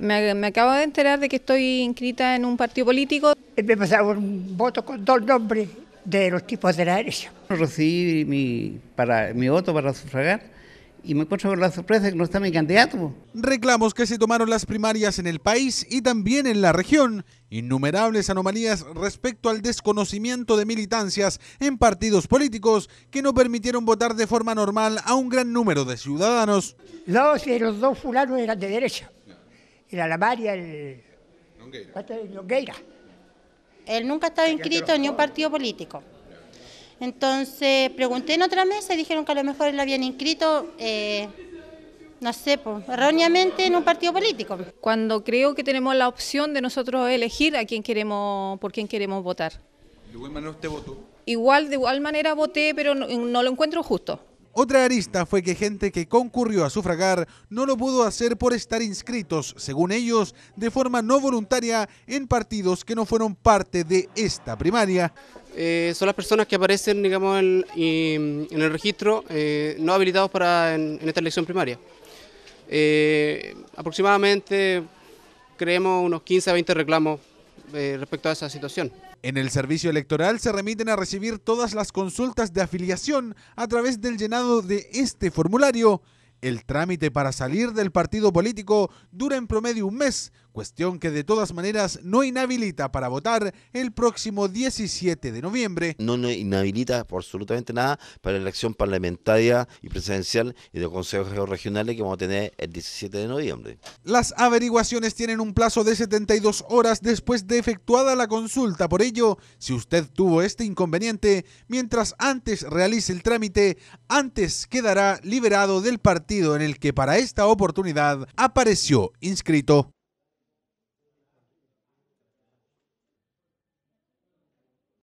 Me, acabo de enterar de que estoy inscrita en un partido político. Me pasaron un voto con dos nombres de los tipos de la derecha. Recibí mi, para, mi voto para sufragar y me encuentro por la sorpresa que no está mi candidato. Reclamos que se tomaron las primarias en el país y también en la región. Innumerables anomalías respecto al desconocimiento de militancias en partidos políticos que no permitieron votar de forma normal a un gran número de ciudadanos. Los si los dos fulanos eran de derecha era la y el Longueira. Él nunca estaba inscrito en ningún un partido político. Entonces pregunté en otra mesa y dijeron que a lo mejor él lo habían inscrito, eh, no sé, erróneamente en un partido político. Cuando creo que tenemos la opción de nosotros elegir a quién queremos, por quién queremos votar. ¿De igual manera usted votó? Igual, de igual manera voté, pero no lo encuentro justo. Otra arista fue que gente que concurrió a sufragar no lo pudo hacer por estar inscritos, según ellos, de forma no voluntaria en partidos que no fueron parte de esta primaria. Eh, son las personas que aparecen digamos, en, el registro eh, no habilitados para en, esta elección primaria. Eh, aproximadamente creemos unos 15 a 20 reclamos eh, respecto a esa situación. En el servicio electoral se remiten a recibir todas las consultas de afiliación a través del llenado de este formulario. El trámite para salir del partido político dura en promedio un mes, cuestión que de todas maneras no inhabilita para votar el próximo 17 de noviembre. No, no inhabilita por absolutamente nada para la elección parlamentaria y presidencial y de consejos regionales que vamos a tener el 17 de noviembre. Las averiguaciones tienen un plazo de 72 horas después de efectuada la consulta, por ello, si usted tuvo este inconveniente, mientras antes realice el trámite, antes quedará liberado del partido en el que para esta oportunidad apareció inscrito.